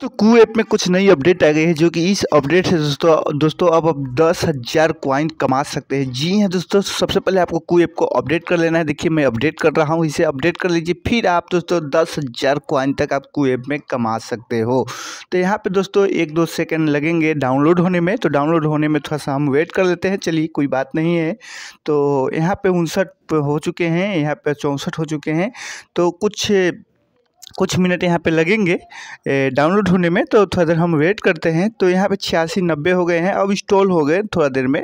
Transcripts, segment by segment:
तो कू ऐप में कुछ नई अपडेट आ गई है जो कि इस अपडेट से दोस्तों दोस्तों अब आप दस हज़ार क्वाइन कमा सकते हैं जी हाँ दोस्तों सबसे पहले आपको कू ऐप को अपडेट कर लेना है देखिए मैं अपडेट कर रहा हूँ इसे अपडेट कर लीजिए फिर आप दोस्तों दस हज़ार क्वाइन तक आप कू ऐप में कमा सकते हो तो यहाँ पर दोस्तों एक दो सेकेंड लगेंगे डाउनलोड होने में तो डाउनलोड होने में थोड़ा सा हम वेट कर लेते हैं चलिए कोई बात नहीं है तो यहाँ पर उनसठ हो चुके हैं यहाँ पर चौंसठ हो चुके हैं तो कुछ कुछ मिनट यहाँ पे लगेंगे डाउनलोड होने में तो थोड़ा देर हम वेट करते हैं तो यहाँ पे छियासी नब्बे हो गए हैं अब इंस्टॉल हो गए थोड़ा देर में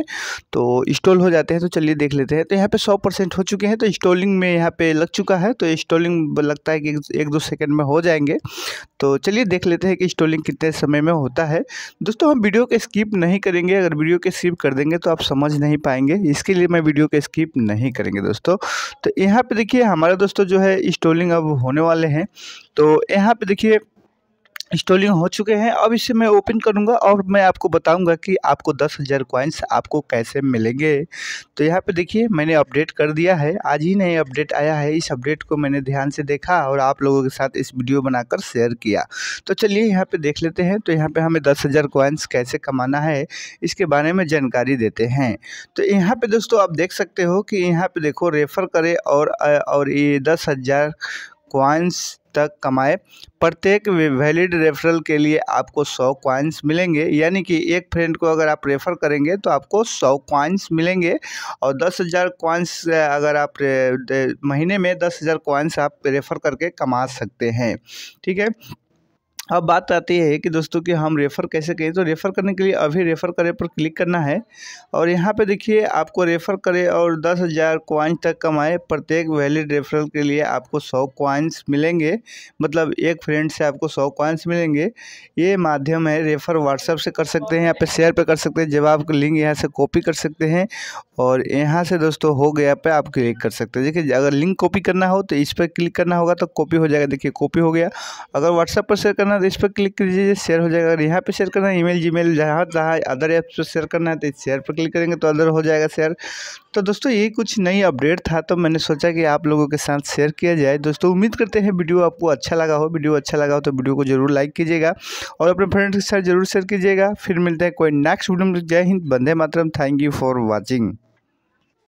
तो इंस्टॉल हो जाते हैं तो चलिए देख लेते हैं तो यहाँ पे सौ परसेंट हो चुके हैं तो इंस्टॉलिंग में यहाँ पे लग चुका है तो इंस्टॉलिंग लगता है कि एक दो सेकेंड में हो जाएंगे तो चलिए देख लेते हैं कि इंस्टॉलिंग कितने समय में होता है दोस्तों हम वीडियो के स्किप नहीं करेंगे अगर वीडियो के स्किप कर देंगे तो आप समझ नहीं पाएंगे इसके लिए मैं वीडियो के स्किप नहीं करेंगे दोस्तों तो यहाँ पर देखिए हमारे दोस्तों जो है इंस्टॉलिंग अब होने वाले हैं तो यहाँ पे देखिए इंस्टॉलिंग हो चुके हैं अब इसे मैं ओपन करूँगा और मैं आपको बताऊँगा कि आपको दस हज़ार कॉइन्स आपको कैसे मिलेंगे तो यहाँ पे देखिए मैंने अपडेट कर दिया है आज ही नए अपडेट आया है इस अपडेट को मैंने ध्यान से देखा और आप लोगों के साथ इस वीडियो बनाकर शेयर किया तो चलिए यहाँ पे देख लेते हैं तो यहाँ पर हमें दस हज़ार कॉइन्स कैसे कमाना है इसके बारे में जानकारी देते हैं तो यहाँ पर दोस्तों आप देख सकते हो कि यहाँ पर देखो रेफ़र करें और और ये दस हज़ार क्वाइंस तक कमाए प्रत्येक वैलिड रेफरल के लिए आपको सौ क्वाइंस मिलेंगे यानी कि एक फ्रेंड को अगर आप रेफ़र करेंगे तो आपको सौ क्वाइंस मिलेंगे और दस हज़ार क्वाइंस अगर आप महीने में दस हज़ार क्वाइंस आप रेफ़र करके कमा सकते हैं ठीक है अब बात आती है कि दोस्तों कि हम रेफ़र कैसे करें तो रेफ़र करने के लिए अभी रेफ़र करें पर क्लिक करना है और यहाँ पे देखिए आपको रेफ़र करें और दस हज़ार क्वाइंस तक कमाए प्रत्येक वैलिड रेफरल के लिए आपको सौ क्वाइंस मिलेंगे मतलब एक फ्रेंड से आपको सौ क्वाइंस मिलेंगे ये माध्यम है रेफ़र व्हाट्सएप से कर सकते हैं यहाँ पर शेयर पर कर सकते हैं जब आप लिंक यहाँ से कॉपी कर सकते हैं और यहाँ से दोस्तों हो गया पे आप क्लिक कर सकते हैं देखिए अगर लिंक कॉपी करना हो तो इस पर क्लिक करना होगा तो कॉपी हो जाएगा देखिए कॉपी हो गया अगर व्हाट्सएप पर शेयर करना करना है तो इस पर क्लिक कर दीजिए शेयर हो जाएगा अगर यहाँ पे शेयर करना है ईमेल जीमेल जहाँ जहाँ अदर ऐप्स पर शेयर करना है तो इस शेयर पर क्लिक करेंगे तो अदर हो जाएगा शेयर तो दोस्तों ये कुछ नई अपडेट था तो मैंने सोचा कि आप लोगों के साथ शेयर किया जाए दोस्तों उम्मीद करते हैं वीडियो आपको अच्छा लगा हो वीडियो अच्छा लगा हो तो वीडियो को जरूर लाइक कीजिएगा और अपने फ्रेंड्स के साथ जरूर शेयर कीजिएगा फिर मिलते हैं कोई नेक्स्ट वीडियो में Jai Hind Vande Mataram thank you for watching